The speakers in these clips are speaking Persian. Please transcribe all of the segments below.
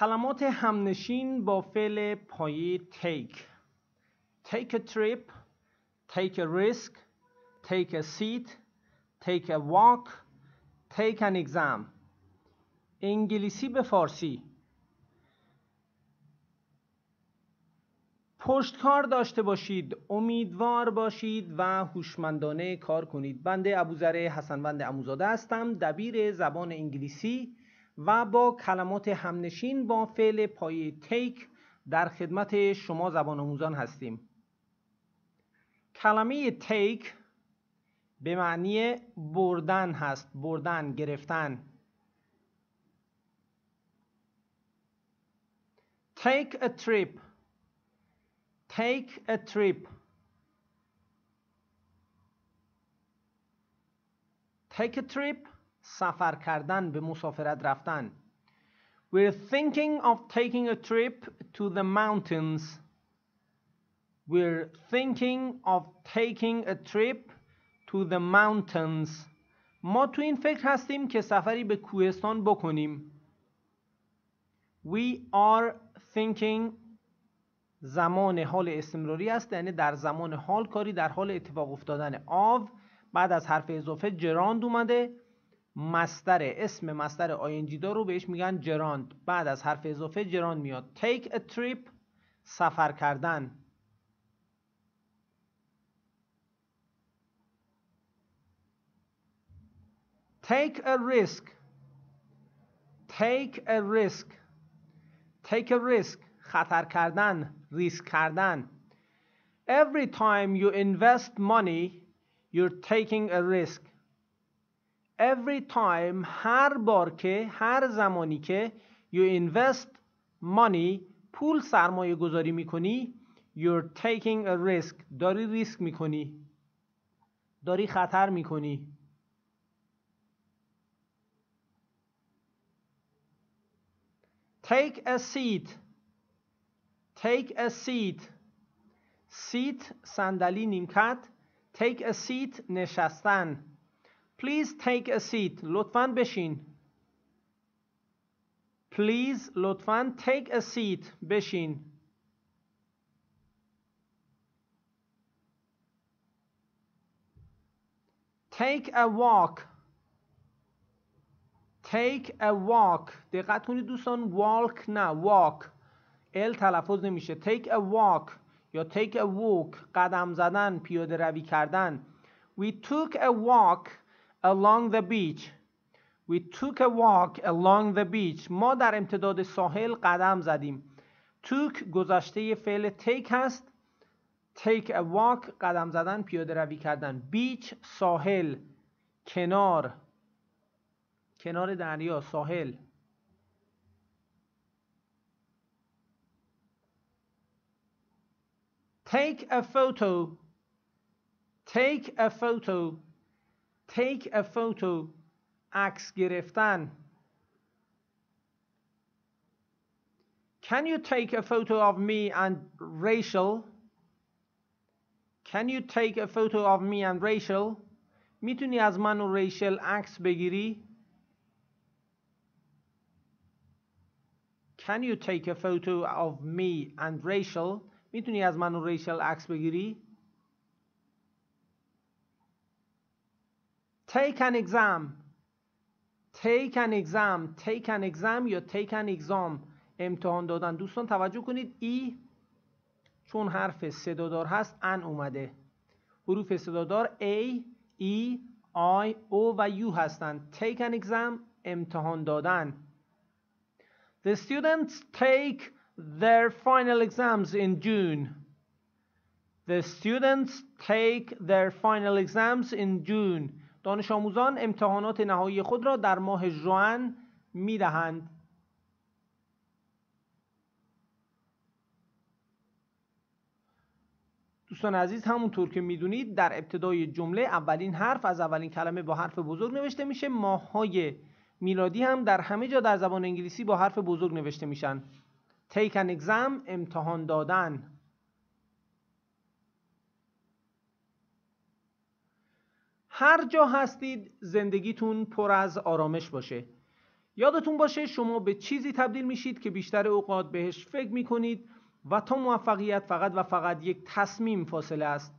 کلمات همنشین با فعل پایه take take a trip take a risk take a seat take a walk take an exam انگلیسی به فارسی پشتکار داشته باشید امیدوار باشید و هوشمندانه کار کنید بنده ابوذر حسنوند اموزاده هستم دبیر زبان انگلیسی و با کلمات همنشین با فعل پایه تیک در خدمت شما زبان آموزان هستیم کلمه تیک به معنی بردن هست بردن گرفتن take a trip take a trip take a trip سفر کردن به مسافرت رفتن We're thinking of taking a trip to the mountains We're thinking of taking a trip to the mountains ما تو این فکر هستیم که سفری به کوهستان بکنیم We are thinking زمان حال استمراری است یعنی در زمان حال کاری در حال اتفاق افتادن آف بعد از حرف اضافه جراند اومده مستر اسم مستر آینجی رو بهش میگن جراند بعد از حرف اضافه جراند میاد take a trip سفر کردن take a risk take a risk take a risk خطر کردن ریسک کردن every time you invest money you're taking a risk every time هر بار که هر زمانی که you invest money پول سرمایه گذاری میکنی you're taking a risk داری ریسک میکنی داری خطر میکنی take a seat take a seat seat صندلی نیمکت take a seat نشستن Please take a seat. لطفاً بشین. Please لطفاً take a seat. بشین. Take a walk. Take a walk. دقت کنید دوستان walk نه walk. ال تلفظ نمیشه. Take a walk یا take a walk قدم زدن پیاده روی کردن. We took a walk along the beach We took a walk along the beach ما در امتداد ساحل قدم زدیم took گذشته فعل take هست take a walk قدم زدن پیاده روی کردن beach ساحل کنار کنار دریا ساحل take a photo take a photo take a photo عکس گرفتن Can you take a photo of me and Rachel? Can you take a photo of me and Rachel? میتونی از من و ریشل عکس بگیری؟ Can you take a photo of me and Rachel? میتونی از من و ریشل عکس بگیری؟ take an exam take an exam take an exam یا take an exam امتحان دادن دوستان توجه کنید ای چون حرف صدادار هست ان اومده حروف صدادار A, E, I, O و U هستند take an exam امتحان دادن The students take their final exams in June The students take their final exams in June دانش آموزان امتحانات نهایی خود را در ماه ژوئن می دهند. دوستان عزیز همونطور که میدونید در ابتدای جمله اولین حرف از اولین کلمه با حرف بزرگ نوشته میشه های میلادی هم در همه جا در زبان انگلیسی با حرف بزرگ نوشته میشن Take an exam امتحان دادن هر جا هستید زندگیتون پر از آرامش باشه یادتون باشه شما به چیزی تبدیل میشید که بیشتر اوقات بهش فکر میکنید و تا موفقیت فقط و فقط یک تصمیم فاصله است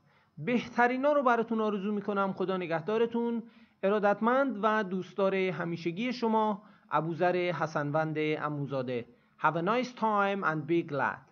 ها رو براتون آرزو میکنم خدا نگهدارتون ارادتمند و دوستدار همیشگی شما ابوذر حسنوند اموزاده Have a nice time and be glad